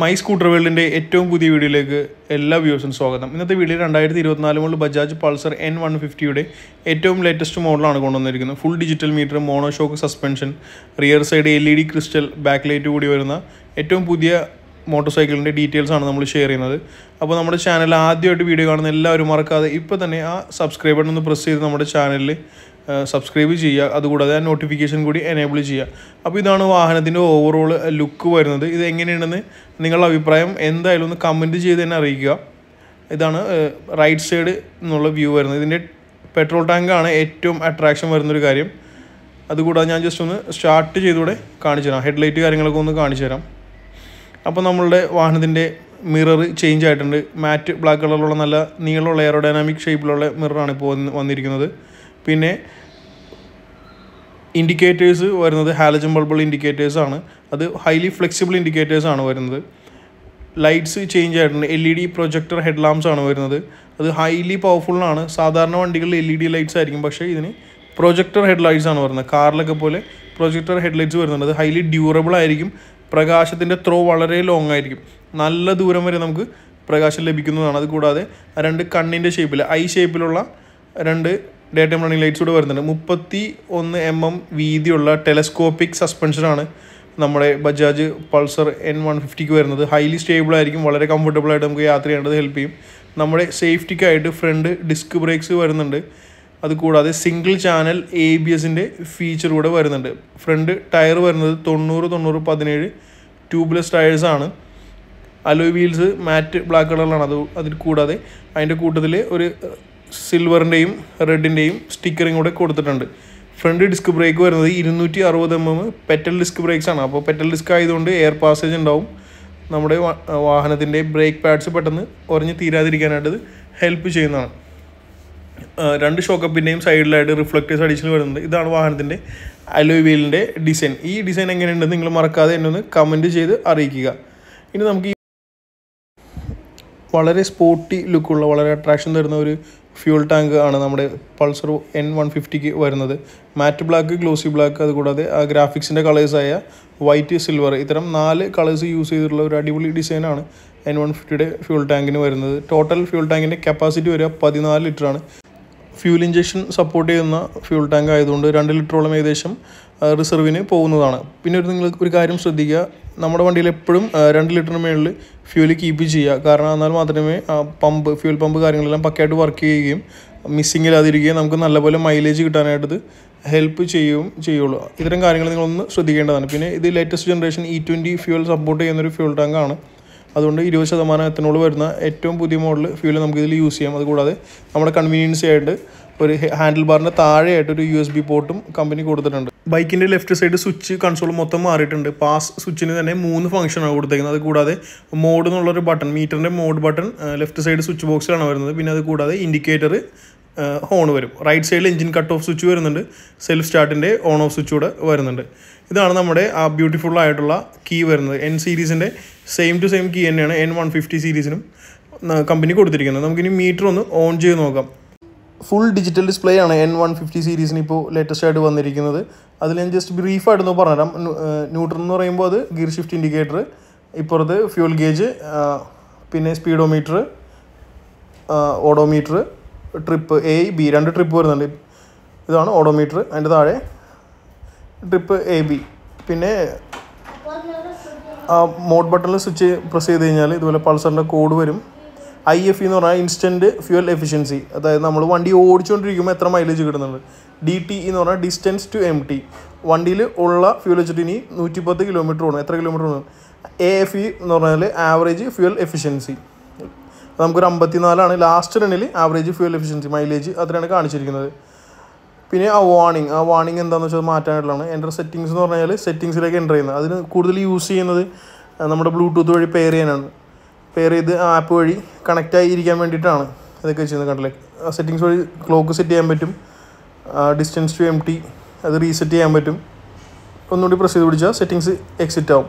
my scooter വേൾഡിൻ്റെ ഏറ്റവും പുതിയ വീഡിയോയിലേക്ക് എല്ലാ വ്യൂസും സ്വാഗതം ഇന്നത്തെ വീഡിയോ രണ്ടായിരത്തി ഇരുപത്തിനാല് മുതൽ ബജാജ് പൾസർ എൻ വൺ ഫിഫ്റ്റിയുടെ ഏറ്റവും ലേറ്റസ്റ്റ് മോഡലാണ് കൊണ്ടുവന്നിരിക്കുന്നത് full digital meter monoshock suspension rear side L E D crystal back light കൂടി വരുന്ന ഏറ്റവും പുതിയ മോട്ടോർ സൈക്കിളിൻ്റെ ഡീറ്റെയിൽസ് ആണ് നമ്മൾ ഷെയർ ചെയ്യുന്നത് അപ്പോൾ നമ്മുടെ ചാനൽ ആദ്യമായിട്ട് വീഡിയോ കാണുന്ന എല്ലാവരും മറക്കാതെ ഇപ്പോൾ തന്നെ ആ സബ്സ്ക്രൈബ് ബട്ടൺ ഒന്ന് പ്രസ് ചെയ്ത് നമ്മുടെ ചാനലിൽ സബ്സ്ക്രൈബ് ചെയ്യുക അതുകൂടാതെ ആ നോട്ടിഫിക്കേഷൻ കൂടി എനേബിൾ ചെയ്യുക അപ്പോൾ ഇതാണ് വാഹനത്തിൻ്റെ ഓവറോൾ ലുക്ക് വരുന്നത് ഇത് എങ്ങനെയാണെന്ന് നിങ്ങളുടെ അഭിപ്രായം എന്തായാലും ഒന്ന് കമൻറ്റ് ചെയ്ത് തന്നെ അറിയിക്കുക ഇതാണ് റൈറ്റ് സൈഡ് എന്നുള്ള വ്യൂ വരുന്നത് ഇതിൻ്റെ പെട്രോൾ ടാങ്കാണ് ഏറ്റവും അട്രാക്ഷൻ വരുന്നൊരു കാര്യം അതുകൂടാതെ ഞാൻ ജസ്റ്റ് ഒന്ന് സ്റ്റാർട്ട് ചെയ്തുകൂടെ കാണിച്ചു തരാം ഹെഡ്ലൈറ്റ് കാര്യങ്ങളൊക്കെ ഒന്ന് കാണിച്ചു തരാം അപ്പോൾ നമ്മളുടെ വാഹനത്തിൻ്റെ മിറർ ചേഞ്ച് ആയിട്ടുണ്ട് മാറ്റ് ബ്ലാക്ക് കളറിലുള്ള നല്ല നീളമുള്ള എയറോഡൈനാമിക് ഷേപ്പിലുള്ള മിററാണ് ഇപ്പോൾ വന്നിരിക്കുന്നത് പിന്നെ ഇൻഡിക്കേറ്റേഴ്സ് വരുന്നത് ഹാലജൻ ബൾബിൾ ഇൻഡിക്കേറ്റേഴ്സ് ആണ് അത് ഹൈലി ഫ്ലെക്സിബിൾ ഇൻഡിക്കേറ്റേഴ്സ് ആണ് വരുന്നത് ലൈറ്റ്സ് ചേഞ്ച് ആയിട്ടുണ്ട് L E D projector head ആണ് വരുന്നത് അത് ഹൈലി പവർഫുള്ളാണ് സാധാരണ വണ്ടികളിൽ എൽ ഇ ഡി ലൈറ്റ്സ് ആയിരിക്കും പക്ഷേ ഇതിന് പ്രൊജക്ടർ ഹെഡ് ലൈറ്റ്സ് ആണ് വരുന്നത് കാറിലൊക്കെ പോലെ പ്രൊജക്ടർ ഹെഡ് ലൈറ്റ്സ് വരുന്നുണ്ട് അത് ഹൈലി ഡ്യൂറബിൾ ആയിരിക്കും പ്രകാശത്തിൻ്റെ ത്രോ വളരെ ലോങ് ആയിരിക്കും നല്ല ദൂരം വരെ നമുക്ക് പ്രകാശം ലഭിക്കുന്നതാണ് അതുകൂടാതെ രണ്ട് കണ്ണിൻ്റെ ഷേപ്പിൽ ഐ ഷേപ്പിലുള്ള രണ്ട് ഡേ ടൈം റണ്ണിങ് കൂടെ വരുന്നുണ്ട് മുപ്പത്തി ഒന്ന് എം എം വീതിയുള്ള ടെലസ്കോപ്പിക് സസ്പെൻഷനാണ് നമ്മുടെ ബജാജ് പൾസർ എൻ വൺ ഫിഫ്റ്റിക്ക് വരുന്നത് ഹൈലി സ്റ്റേബിൾ ആയിരിക്കും വളരെ കംഫർട്ടബിൾ ആയിട്ട് നമുക്ക് യാത്ര ചെയ്യേണ്ടത് ഹെൽപ്പ് ചെയ്യും നമ്മുടെ സേഫ്റ്റിക്കായിട്ട് ഫ്രണ്ട് ഡിസ്ക് ബ്രേക്സ് വരുന്നുണ്ട് അതുകൂടാതെ സിംഗിൾ ചാനൽ എ ബി എസിൻ്റെ ഫീച്ചർ കൂടെ വരുന്നുണ്ട് ഫ്രണ്ട് ടയർ വരുന്നത് തൊണ്ണൂറ് തൊണ്ണൂറ് പതിനേഴ് ട്യൂബ്ലെസ് ടയേഴ്സാണ് അലോയ് വീൽസ് മാറ്റ് ബ്ലാക്ക് കളറിലാണ് അത് അതിൽ കൂടാതെ അതിൻ്റെ കൂട്ടത്തിൽ ഒരു സിൽവറിൻ്റെയും റെഡിൻ്റെയും സ്റ്റിക്കറും കൂടെ കൊടുത്തിട്ടുണ്ട് ഫ്രണ്ട് ഡിസ്ക് ബ്രേക്ക് വരുന്നത് ഇരുന്നൂറ്റി അറുപത് M M petal disc brakes ആണ് അപ്പോൾ പെറ്റൽ ഡിസ്ക് ആയതുകൊണ്ട് എയർ പാസേജ് ഉണ്ടാവും നമ്മുടെ വാഹനത്തിൻ്റെ ബ്രേക്ക് പാഡ്സ് പെട്ടെന്ന് ഉറഞ്ഞ് തീരാതിരിക്കാനായിട്ട് ഹെൽപ്പ് ചെയ്യുന്നതാണ് രണ്ട് ഷോക്കപ്പിൻ്റെയും സൈഡിലായിട്ട് റിഫ്ലക്റ്റേഴ്സ് അഡീഷണൽ വരുന്നുണ്ട് ഇതാണ് വാഹനത്തിൻ്റെ അലോയ് വീലിൻ്റെ ഡിസൈൻ ഈ ഡിസൈൻ എങ്ങനെയുണ്ടെന്ന് നിങ്ങൾ മറക്കാതെ എന്നെ ഒന്ന് കമൻറ്റ് ചെയ്ത് അറിയിക്കുക ഇനി നമുക്ക് വളരെ സ്പോർട്ടി ലുക്കുള്ള വളരെ അട്രാക്ഷൻ തരുന്ന ഒരു ഫ്യൂൽ ടാങ്ക് ആണ് നമ്മുടെ പൾസർ എൻ വൺ ഫിഫ്റ്റിക്ക് വരുന്നത് മാറ്റ് ബ്ലാക്ക് ഗ്ലോസി ബ്ലാക്ക് അതുകൂടാതെ ആ ഗ്രാഫിക്സിൻ്റെ കളേഴ്സായ വൈറ്റ് സിൽവർ ഇത്തരം നാല് കളേഴ്സ് യൂസ് ചെയ്തിട്ടുള്ള ഒരു അടിപൊളി ഡിസൈനാണ് എൻ വൺ ഫിഫ്റ്റിയുടെ ഫ്യൂൾ ടാങ്കിന് വരുന്നത് ടോട്ടൽ ഫ്യൂൾ ടാങ്കിൻ്റെ കപ്പാസിറ്റി വരിക പതിനാല് ലിറ്ററാണ് ഫ്യൂൽ ഇഞ്ചക്ഷൻ സപ്പോർട്ട് ചെയ്യുന്ന ഫ്യൂൽ ടാങ്ക് ആയതുകൊണ്ട് രണ്ട് ലിറ്ററോളം ഏകദേശം റിസർവിന് പോകുന്നതാണ് പിന്നെ ഒരു നിങ്ങൾ ഒരു കാര്യം ശ്രദ്ധിക്കുക നമ്മുടെ വണ്ടിയിൽ എപ്പോഴും രണ്ട് ലിറ്ററിന് മുകളിൽ ഫ്യൂൽ കീപ്പ് ചെയ്യുക കാരണം എന്നാൽ മാത്രമേ പമ്പ് ഫ്യൂൽ പമ്പ് കാര്യങ്ങളെല്ലാം പക്കയായിട്ട് വർക്ക് ചെയ്യുകയും മിസ്സിംഗ് ഇല്ലാതിരിക്കുകയും നമുക്ക് നല്ലപോലെ മൈലേജ് കിട്ടാനായിട്ട് ഹെൽപ്പ് ചെയ്യും ചെയ്യുള്ളൂ ഇത്തരം കാര്യങ്ങൾ നിങ്ങളൊന്ന് ശ്രദ്ധിക്കേണ്ടതാണ് പിന്നെ ഇത് latest generation E twenty fuel support ചെയ്യുന്നൊരു ഫ്യൂൽ ടാങ്കാണ് അതുകൊണ്ട് ഇരുപത് ശതമാനത്തിനോട് വരുന്ന ഏറ്റവും പുതിയ മോഡൽ ഫ്യൂൽ നമുക്ക് ഇതിൽ യൂസ് ചെയ്യാം അതുകൂടാതെ നമ്മുടെ കൺവീനിയൻസ് ആയിട്ട് ഒരു ഹാൻഡിൽ ബാറിൻ്റെ താഴെയായിട്ട് ഒരു യു എസ് ബി പോർട്ടും കമ്പനി കൊടുത്തിട്ടുണ്ട് ബൈക്കിൻ്റെ ലെഫ്റ്റ് സൈഡ് സ്വിച്ച് കൺസോൾ മൊത്തം മാറിയിട്ടുണ്ട് പാസ് സ്വിച്ചിന് തന്നെ മൂന്ന് ഫംഗ്ഷനാണ് കൊടുത്തേക്കുന്നത് അതുകൂടാതെ കൂടാതെ മോഡ് എന്നുള്ളൊരു ബട്ടൺ മീറ്ററിൻ്റെ mode button left side switch ബോക്സിലാണ് വരുന്നത് പിന്നെ അതുകൂടാതെ കൂടാതെ ഇൻഡിക്കേറ്റർ ഹോൺ വരും റൈറ്റ് സൈഡിൽ എഞ്ചിൻ കട്ട് ഓഫ് സ്വിച്ച് വരുന്നുണ്ട് സെൽഫ് സ്റ്റാർട്ടിൻ്റെ ഓൺ ഓഫ് സ്വിച്ച് കൂടെ വരുന്നുണ്ട് ഇതാണ് നമ്മുടെ ആ ബ്യൂട്ടിഫുൾ ആയിട്ടുള്ള കീ വരുന്നത് എൻ സീരീസിൻ്റെ സെയിം ടു സെയിം കീ തന്നെയാണ് എൻ വൺ ഫിഫ്റ്റി സീരീസിനും കമ്പനി കൊടുത്തിരിക്കുന്നത് നമുക്കിനി മീറ്റർ ഒന്ന് ഓൺ ചെയ്ത് നോക്കാം ഫുൾ ഡിജിറ്റൽ ഡിസ്പ്ലേ ആണ് എൻ വൺ ഫിഫ്റ്റി സീരീസിന് ഇപ്പോൾ ലേറ്റസ്റ്റ് ആയിട്ട് വന്നിരിക്കുന്നത് അതിൽ ഞാൻ ജസ്റ്റ് ബ്രീഫായിട്ടൊന്ന് പറഞ്ഞുതരാം ന്യൂട്രൽ എന്ന് പറയുമ്പോൾ അത് ഗിയർ ഷിഫ്റ്റ് ഇൻഡിക്കേറ്റർ ഇപ്പുറത്ത് ഫ്യൂൽ ഗേജ് പിന്നെ speedometer odometer trip A B രണ്ട് ട്രിപ്പ് വരുന്നുണ്ട് ഇതാണ് ഓഡോമീറ്റർ അതിൻ്റെ താഴെ ട്രിപ്പ് എ ബി പിന്നെ ആ മോഡ് ബട്ടണിൽ സ്വിച്ച് പ്രസ് ചെയ്ത് കഴിഞ്ഞാൽ ഇതുപോലെ പൾസറിൻ്റെ കോഡ് വരും ഐ എഫ് e എന്ന് പറഞ്ഞാൽ ഇൻസ്റ്റൻറ്റ് ഫ്യൂൽ എഫിഷ്യൻസി അതായത് നമ്മൾ വണ്ടി ഓടിച്ചുകൊണ്ടിരിക്കുമ്പോൾ എത്ര മൈലേജ് കിട്ടുന്നുണ്ട് ഡി ടി e എന്ന് പറഞ്ഞാൽ ഡിസ്റ്റൻസ് ടു എം ടി വണ്ടിയിൽ ഉള്ള ഫ്യൂൽ വെച്ചിട്ട് ഇനി നൂറ്റിപ്പത്ത് കിലോമീറ്റർ ഓടും എത്ര കിലോമീറ്റർ ഓടും എ എഫ് ഇ എന്ന് പറഞ്ഞാൽ ആവറേജ് ഫ്യൂൽ എഫിഷ്യൻസി അപ്പോൾ നമുക്കൊരു അമ്പത്തിനാലാണ് ലാസ്റ്റ് റണ്ണിൽ ആവറേജ് ഫ്യൂൽ എഫിഷ്യൻസി മൈലേജ് അത്രയാണ് കാണിച്ചിരിക്കുന്നത് പിന്നെ ആ വാണിംഗ് ആ വാണിംഗ് എന്താണെന്ന് വെച്ചാൽ മാറ്റാനായിട്ടുള്ളതാണ് എൻ്റെ സെറ്റിങ്സ് എന്ന് പറഞ്ഞാൽ സെറ്റിങ്സിലേക്ക് എൻ്റർ ചെയ്യുന്നത് അതിന് കൂടുതൽ യൂസ് ചെയ്യുന്നത് നമ്മുടെ ബ്ലൂടൂത്ത് വഴി പെയർ ചെയ്യാനാണ് പെയർ ചെയ്ത് ആപ്പ് വഴി കണക്റ്റ് ഇരിക്കാൻ വേണ്ടിയിട്ടാണ് ഇതൊക്കെ ചെയ്യുന്നത് കണ്ടില്ലേ സെറ്റിങ്സ് വഴി ക്ലോക്ക് സെറ്റ് ചെയ്യാൻ പറ്റും ഡിസ്റ്റൻസ് ടു എം ടി അത് റീസെറ്റ് ചെയ്യാൻ പറ്റും ഒന്നുകൂടി പ്രസ് ചെയ്ത് പിടിച്ചാൽ സെറ്റിങ്സ് എക്സിറ്റ് ആവും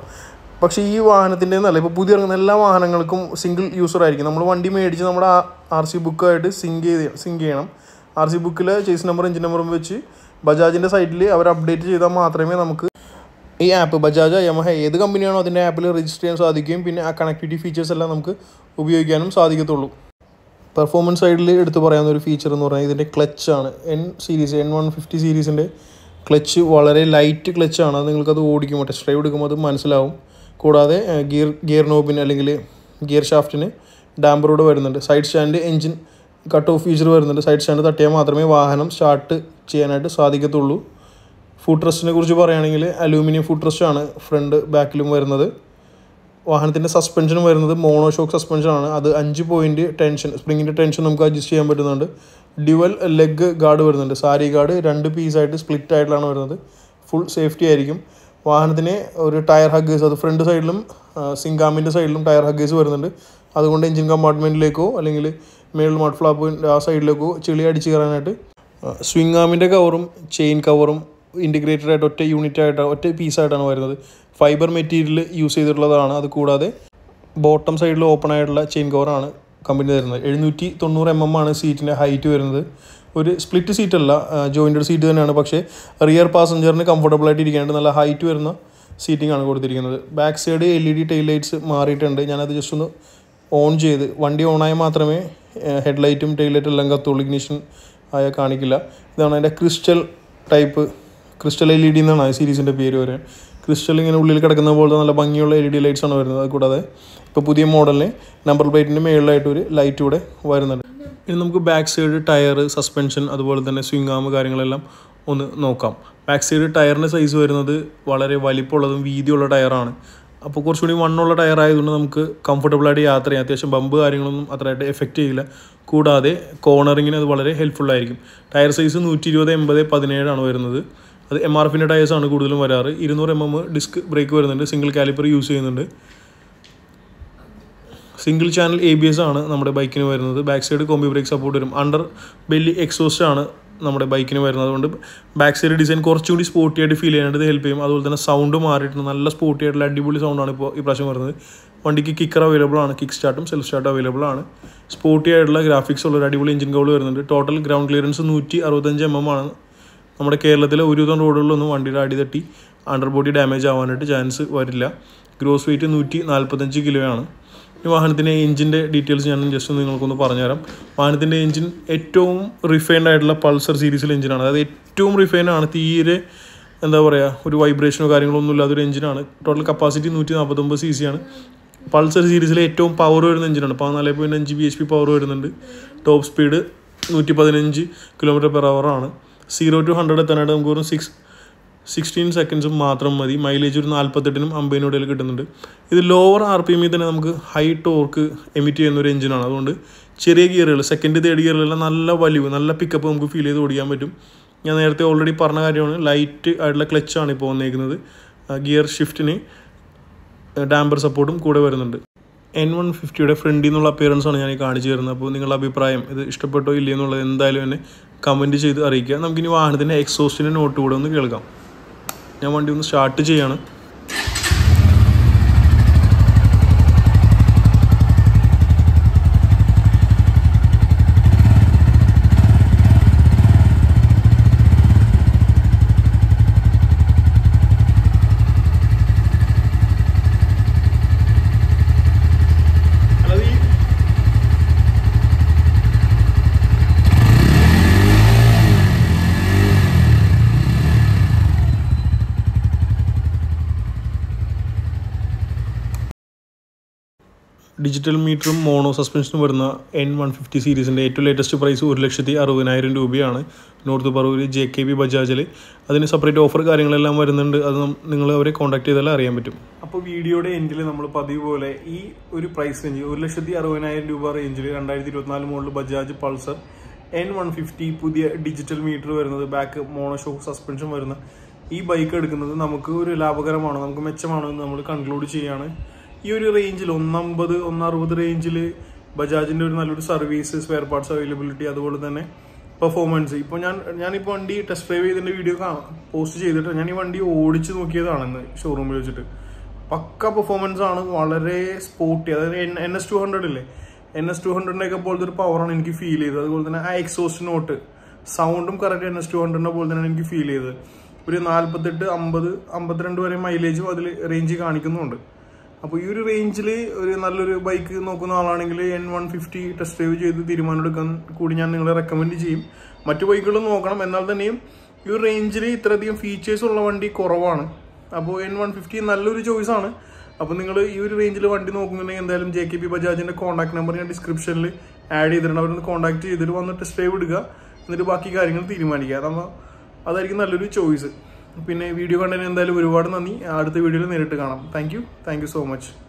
പക്ഷേ ഈ വാഹനത്തിൻ്റെ എന്നല്ല ഇപ്പോൾ പുതിയ ഇറങ്ങുന്ന എല്ലാ വാഹനങ്ങൾക്കും സിംഗിൾ യൂസർ ആയിരിക്കും നമ്മൾ വണ്ടി മേടിച്ച് നമ്മുടെ ആർ സി ബുക്കായിട്ട് സിങ്ക് ചെയ്ത് സിങ്ക് ചെയ്യണം ആർ സി ബുക്കിൽ ചേസ് നമ്പർ എഞ്ചിൻ നമ്പറും വെച്ച് ബജാജിൻ്റെ സൈറ്റിൽ അവർ അപ്ഡേറ്റ് ചെയ്താൽ മാത്രമേ നമുക്ക് ഈ ആപ്പ് ബജാജ് യമഹ ഏത് കമ്പനിയാണോ അതിൻ്റെ ആപ്പിൽ രജിസ്റ്റർ ചെയ്യാൻ സാധിക്കുകയും പിന്നെ ആ കണക്ടിവിറ്റി ഫീച്ചേഴ്സ് എല്ലാം നമുക്ക് ഉപയോഗിക്കാനും സാധിക്കത്തുള്ളൂ പെർഫോമൻസ് സൈഡിൽ എടുത്തു പറയാവുന്ന ഒരു ഫീച്ചർ എന്ന് പറഞ്ഞാൽ ഇതിൻ്റെ ക്ലച്ചാണ് N series N one fifty സീരീസിൻ്റെ ക്ലച്ച് വളരെ ലൈറ്റ് ക്ലച്ചാണ് അത് നിങ്ങൾക്കത് ഓടിക്കുമ്പോൾ ടെസ്റ്റ് ഡ്രൈവ് എടുക്കുമ്പോൾ അത് മനസ്സിലാവും കൂടാതെ ഗിയർ ഗിയർ നോബിന് അല്ലെങ്കിൽ ഗിയർ ഷാഫ്റ്റിന് ഡാംബറോട് വരുന്നുണ്ട് side stand engine cut off feature വരുന്നുണ്ട് സൈഡ് സ്റ്റാൻഡ് തട്ടിയാൽ മാത്രമേ വാഹനം സ്റ്റാർട്ട് ചെയ്യാനായിട്ട് സാധിക്കത്തുള്ളൂ ഫുഡ് ട്രസ്റ്റിനെ കുറിച്ച് പറയുകയാണെങ്കിൽ അലൂമിനിയം ഫുഡ് ട്രസ്റ്റാണ് ഫ്രണ്ട് ബാക്കിലും വരുന്നത് വാഹനത്തിൻ്റെ സസ്പെൻഷൻ വരുന്നത് മോണോ ഷോക്ക് സസ്പെൻഷനാണ് അത് അഞ്ച് പോയിൻറ്റ് ടെൻഷൻ സ്പ്രിങ്ങിൻ്റെ ടെൻഷൻ നമുക്ക് അഡ്ജസ്റ്റ് ചെയ്യാൻ പറ്റുന്നുണ്ട് ഡ്യുവൽ ലെഗ് ഗാർഡ് വരുന്നുണ്ട് സാരി ഗാർഡ് രണ്ട് പീസായിട്ട് സ്പ്ലിറ്റ് ആയിട്ടാണ് വരുന്നത് ഫുൾ സേഫ്റ്റി ആയിരിക്കും വാഹനത്തിന് ഒരു ടയർ ഹഗ്ഗേഴ്സ് അത് ഫ്രണ്ട് സൈഡിലും സിങ്കാമിൻ്റെ സൈഡിലും ടയർ ഹഗ്ഗേഴ്സ് വരുന്നുണ്ട് അതുകൊണ്ട് എഞ്ചിൻ കമ്പാർട്ട്മെൻറ്റിലേക്കോ അല്ലെങ്കിൽ മേളിൽ മഡ് ഫ്ലാപ്പിൻ്റെ ആ സൈഡിലേക്കോ ചെളി അടിച്ച് കയറാനായിട്ട് സ്വിംഗ് ആമിൻ്റെ കവറും ചെയിൻ കവറും ഇൻറ്റിഗ്രേറ്റഡ് ആയിട്ട് ഒറ്റ യൂണിറ്റ് ആയിട്ടാണ് ഒറ്റ പീസായിട്ടാണ് വരുന്നത് ഫൈബർ മെറ്റീരിയൽ യൂസ് ചെയ്തിട്ടുള്ളതാണ് അത് കൂടാതെ ബോട്ടം സൈഡിൽ ഓപ്പൺ ആയിട്ടുള്ള ചെയിൻ കവറാണ് കമ്പനി തരുന്നത് എഴുന്നൂറ്റി തൊണ്ണൂറ് എം എം ആണ് സീറ്റിൻ്റെ ഹൈറ്റ് വരുന്നത് ഒരു സ്പ്ലിറ്റ് അല്ല ജോയിൻറ്റഡ് സീറ്റ് തന്നെയാണ് പക്ഷേ റിയർ പാസഞ്ചറിന് കംഫർട്ടബിൾ ആയിട്ട് ഇരിക്കാനായിട്ട് നല്ല ഹൈറ്റ് വരുന്ന സീറ്റിംഗ് ആണ് കൊടുത്തിരിക്കുന്നത് back side L E D tail lights മാറിയിട്ടുണ്ട് ഞാനത് ജസ്റ്റ് ഒന്ന് ഓൺ ചെയ്ത് വണ്ടി ഓണായാൽ മാത്രമേ ഹെഡ് ലൈറ്റും ടെയിൽ ലൈറ്റും എല്ലാം കത്തുള്ളൂ ഇഗ്നിഷൻ ആയ കാണിക്കില്ല ഇതാണ് അതിൻ്റെ crystal type crystal L E D എന്നാണ് സീരീസിൻ്റെ പേര് വരെ ക്രിസ്റ്റൽ ഇങ്ങനെ ഉള്ളിൽ കിടക്കുന്ന പോലത്തെ നല്ല ഭംഗിയുള്ള എൽ ഇ ഡി ആണ് വരുന്നത് കൂടാതെ ഇപ്പോൾ പുതിയ മോഡലിന് നമ്പർ പ്ലേറ്റിൻ്റെ മേളിലായിട്ടൊരു ഒരു ലൈറ്റ് കൂടെ വരുന്നുണ്ട് ഇനി നമുക്ക് ബാക്ക് സൈഡ് ടയർ സസ്പെൻഷൻ അതുപോലെ തന്നെ സ്വിംഗ് ആം കാര്യങ്ങളെല്ലാം ഒന്ന് നോക്കാം ബാക്ക് സൈഡ് ടയറിൻ്റെ സൈസ് വരുന്നത് വളരെ വലിപ്പമുള്ളതും വീതിയുള്ള ടയറാണ് അപ്പോൾ കുറച്ചുകൂടി വണ്ണുള്ള ടയർ ആയതുകൊണ്ട് നമുക്ക് കംഫർട്ടബിളായിട്ട് യാത്ര ചെയ്യാം അത്യാവശ്യം ബമ്പ് കാര്യങ്ങളൊന്നും അത്രയായിട്ട് എഫക്റ്റ് ചെയ്യില്ല കൂടാതെ കോർണറിങ്ങിന് അത് വളരെ ഹെൽപ്ഫുള്ളായിരിക്കും ടയർ സൈസ് നൂറ്റി ഇരുപത് എൺപത് പതിനേഴാണ് വരുന്നത് അത് എം ആർ എഫിൻ്റെ ടയേഴ്സാണ് കൂടുതലും വരാറ് ഇരുന്നൂറ് എം എം ഡിസ്ക് ബ്രേക്ക് വരുന്നുണ്ട് സിംഗിൾ കാലിപ്പർ യൂസ് ചെയ്യുന്നുണ്ട് single channel A B S ആണ് നമ്മുടെ ബൈക്കിന് വരുന്നത് back side combi brake support വരും അണ്ടർ ബെല്ലി എക്സോസ്റ്റ് ആണ് നമ്മുടെ ബൈക്കിന് വരുന്നത് കൊണ്ട് ബാക്ക് സൈഡ് ഡിസൈൻ കുറച്ചുകൂടി സ്പോർട്ടി ആയിട്ട് ഫീൽ ചെയ്യാനായിട്ട് ഹെൽപ്പ് ചെയ്യും അതുപോലെ തന്നെ സൗണ്ട് മാറിയിട്ടുണ്ട് നല്ല സ്പോർട്ടി ആയിട്ടുള്ള അടിപൊളി സൗണ്ടാണ് ഇപ്പോൾ ഈ പ്രാവശ്യം വരുന്നത് വണ്ടിക്ക് കിക്കർ അവൈലബിൾ ആണ് കിക്ക് സ്റ്റാർട്ടും സെൽഫ് സ്റ്റാർട്ടും അവൈലബിൾ ആണ് സ്പോർട്ടി ആയിട്ടുള്ള ഗ്രാഫിക്സ് ഉള്ള ഒരു അടിപൊളി എഞ്ചിൻ കൗൾ വരുന്നുണ്ട് ടോട്ടൽ ഗ്രൗണ്ട് ക്ലിയറൻസ് നൂറ്റി അറുപത്തഞ്ച് എം എം ആണ് നമ്മുടെ കേരളത്തിലെ ഒരുവിധം റോഡുകളിലൊന്നും വണ്ടിയുടെ അടി തട്ടി അണ്ടർ ബോഡി ഡാമേജ് ആവാനായിട്ട് ചാൻസ് വരില്ല ഗ്രോസ് വെയിറ്റ് നൂറ്റി നാൽപ്പത്തഞ്ച് കിലോയാണ് ഈ വാഹനത്തിൻ്റെ എഞ്ചിൻ്റെ ഡീറ്റെയിൽസ് ഞാൻ ജസ്റ്റ് നിങ്ങൾക്കൊന്ന് പറഞ്ഞുതരാം വാഹനത്തിൻ്റെ എഞ്ചിൻ ഏറ്റവും റിഫൈൻഡ് ആയിട്ടുള്ള പൾസർ സീരീസിലെ എഞ്ചിനാണ് അതായത് ഏറ്റവും റിഫൈൻഡ് ആണ് തീരെ എന്താ പറയുക ഒരു വൈബ്രേഷനോ കാര്യങ്ങളോ ഒന്നും ഇല്ലാത്തൊരു എഞ്ചിനാണ് ടോട്ടൽ കപ്പാസിറ്റി നൂറ്റി നാൽപ്പത്തൊമ്പത് സി സി ആണ് പൾസർ സീരീസിലെ ഏറ്റവും പവർ വരുന്ന എഞ്ചിനാണ് പതിനാല് പോയിൻ്റ് അഞ്ച് ബി എച്ച് പി പവർ വരുന്നുണ്ട് ടോപ്പ് സ്പീഡ് നൂറ്റി പതിനഞ്ച് കിലോമീറ്റർ പെർ ആണ് സീറോ ടു ഹൺഡ്രഡ് എത്താനായിട്ട് നമുക്ക് വെറും സിക്സ് സിക്സ്റ്റീൻ സെക്കൻഡ്സും മാത്രം മതി മൈലേജ് ഒരു നാൽപ്പത്തെട്ടിനും അമ്പതിനും ഇടയിൽ കിട്ടുന്നുണ്ട് ഇത് ലോവർ ആർ പി എമ്മിൽ തന്നെ നമുക്ക് ഹൈ ടോർക്ക് എമിറ്റ് ചെയ്യുന്ന ഒരു എഞ്ചിനാണ് അതുകൊണ്ട് ചെറിയ ഗിയറുകൾ സെക്കൻഡ് തേർഡ് ഗിയറുകളെല്ലാം നല്ല വലിവ് നല്ല പിക്കപ്പ് നമുക്ക് ഫീൽ ചെയ്ത് ഓടിക്കാൻ പറ്റും ഞാൻ നേരത്തെ ഓൾറെഡി പറഞ്ഞ കാര്യമാണ് ലൈറ്റ് ആയിട്ടുള്ള ക്ലച്ചാണ് ഇപ്പോൾ വന്നേക്കുന്നത് ഗിയർ ഷിഫ്റ്റിന് ഡാമ്പർ സപ്പോർട്ടും കൂടെ വരുന്നുണ്ട് എൻ വൺ ഫിഫ്റ്റിയുടെ ഫ്രണ്ടിൽ നിന്നുള്ള അപ്പിയറൻസ് ആണ് ഞാൻ കാണിച്ചു തരുന്നത് അപ്പോൾ നിങ്ങളുടെ അഭിപ്രായം ഇത് ഇഷ്ടപ്പെട്ടോ ഇല്ലയോ എന്നുള്ളത് എന്തായാലും എന്നെ കമൻറ്റ് ചെയ്ത് അറിയിക്കുക നമുക്കിനി വാഹനത്തിൻ്റെ എക്സോസ്റ്റിൻ്റെ നോട്ട് കൂടെ ഒന്ന് കേൾക്കാം ഞാൻ വണ്ടി ഒന്ന് സ്റ്റാർട്ട് ചെയ്യാണ് ഡിജിറ്റൽ മീറ്ററും മോണോ സസ്പെൻഷനും വരുന്ന എൻ വൺ ഫിഫ്റ്റി സീരീസിൻ്റെ ഏറ്റവും ലേറ്റസ്റ്റ് പ്രൈസ് ഒരു ലക്ഷത്തി അറുപതിനായിരം രൂപയാണ് north Paravur J K B ബജാജിൽ അതിന് സെപ്പറേറ്റ് ഓഫർ കാര്യങ്ങളെല്ലാം വരുന്നുണ്ട് അത് നിങ്ങൾ അവരെ കോൺടാക്ട് ചെയ്താൽ അറിയാൻ പറ്റും അപ്പോൾ വീഡിയോയുടെ എൻഡിൽ നമ്മൾ പതിവ് പോലെ ഈ ഒരു പ്രൈസ് റേഞ്ച് ഒരു ലക്ഷത്തി അറുപതിനായിരം രൂപ റേഞ്ചിൽ രണ്ടായിരത്തി ഇരുപത്തിനാല് മുകളിൽ Bajaj Pulsar N one fifty പുതിയ ഡിജിറ്റൽ മീറ്റർ വരുന്നത് ബാക്ക് മോണോ ഷോ സസ്പെൻഷൻ വരുന്ന ഈ ബൈക്ക് എടുക്കുന്നത് നമുക്ക് ഒരു ലാഭകരമാണ് നമുക്ക് എന്ന് നമ്മൾ കൺക്ലൂഡ് ചെയ്യുകയാണ് ഈ ഒരു റേഞ്ചിൽ ഒന്നമ്പത് ഒന്നറുപത് റേഞ്ചിൽ ബജാജിൻ്റെ ഒരു നല്ലൊരു സർവീസ് സ്പെയർ പാർട്സ് അവൈലബിലിറ്റി അതുപോലെ തന്നെ പെർഫോമൻസ് ഇപ്പോൾ ഞാൻ ഞാനിപ്പോൾ വണ്ടി ടെസ്റ്റ് ഡ്രൈവ് ചെയ്തിൻ്റെ വീഡിയോ പോസ്റ്റ് ചെയ്തിട്ട് ഞാൻ ഈ വണ്ടി ഓടിച്ച് നോക്കിയതാണെന്ന് ഷോറൂമിൽ വെച്ചിട്ട് പക്ക പെർഫോമൻസ് ആണ് വളരെ സ്പോർട്ടി അതായത് എൻ എസ് ടു ഹൺഡ്രഡ് ഇല്ലേ എൻ എസ് ടു ഹൺഡ്രഡിനൊക്കെ പോലത്തെ ഒരു പവറാണ് എനിക്ക് ഫീൽ ചെയ്തത് അതുപോലെ തന്നെ ആ എക്സോസ്റ്റ് നോട്ട് സൗണ്ടും കറക്റ്റ് എൻ എസ് ടു ഹൺഡ്രഡിനെ പോലെ തന്നെയാണ് എനിക്ക് ഫീൽ ചെയ്തത് ഒരു നാൽപ്പത്തെട്ട് അമ്പത് അമ്പത്തിരണ്ട് വരെ മൈലേജും അതിൽ റേഞ്ച് കാണിക്കുന്നുണ്ട് അപ്പോൾ ഈ ഒരു റേഞ്ചിൽ ഒരു നല്ലൊരു ബൈക്ക് നോക്കുന്ന ആളാണെങ്കിൽ N one fifty test drive ചെയ്ത് തീരുമാനമെടുക്കാൻ കൂടി ഞാൻ നിങ്ങളെ റെക്കമെൻഡ് ചെയ്യും മറ്റു ബൈക്കുകളും നോക്കണം എന്നാൽ തന്നെയും ഈ ഒരു റേഞ്ചിൽ ഇത്രയധികം ഫീച്ചേഴ്സ് ഉള്ള വണ്ടി കുറവാണ് അപ്പോൾ എൻ വൺ ഫിഫ്റ്റി നല്ലൊരു ചോയ്സാണ് അപ്പോൾ നിങ്ങൾ ഈ ഒരു റേഞ്ചിൽ വണ്ടി നോക്കുന്നുണ്ടെങ്കിൽ എന്തായാലും ജെ കെ പി ബജാജിൻ്റെ കോൺടാക്ട് നമ്പർ ഞാൻ ഡിസ്ക്രിപ്ഷനിൽ ആഡ് ചെയ്തിട്ടുണ്ട് അവരൊന്ന് കോൺടാക്ട് ചെയ്തിട്ട് വന്ന് ടെസ്റ്റ് ഡ്രൈവ് ഇടുക എന്നിട്ട് ബാക്കി കാര്യങ്ങൾ തീരുമാനിക്കുക നമ്മൾ അതായിരിക്കും നല്ലൊരു ചോയ്സ് പിന്നെ വീഡിയോ കണ്ടതിന് എന്തായാലും ഒരുപാട് നന്ദി അടുത്ത വീഡിയോയിൽ നേരിട്ട് കാണാം thank you thank you so much